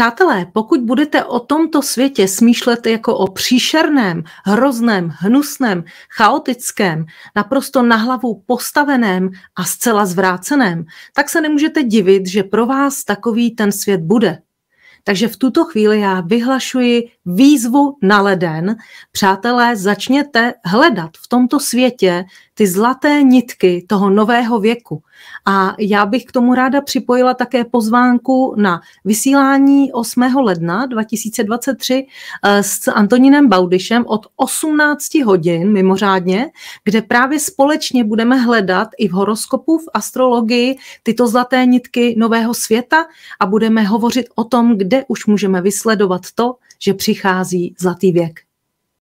Přátelé, pokud budete o tomto světě smýšlet jako o příšerném, hrozném, hnusném, chaotickém, naprosto na hlavu postaveném a zcela zvráceném, tak se nemůžete divit, že pro vás takový ten svět bude. Takže v tuto chvíli já vyhlašuji výzvu na leden. Přátelé, začněte hledat v tomto světě ty zlaté nitky toho nového věku. A já bych k tomu ráda připojila také pozvánku na vysílání 8. ledna 2023 eh, s Antonínem Baudišem od 18 hodin mimořádně, kde právě společně budeme hledat i v horoskopu, v astrologii tyto zlaté nitky nového světa a budeme hovořit o tom, kde už můžeme vysledovat to, že přichází zlatý věk.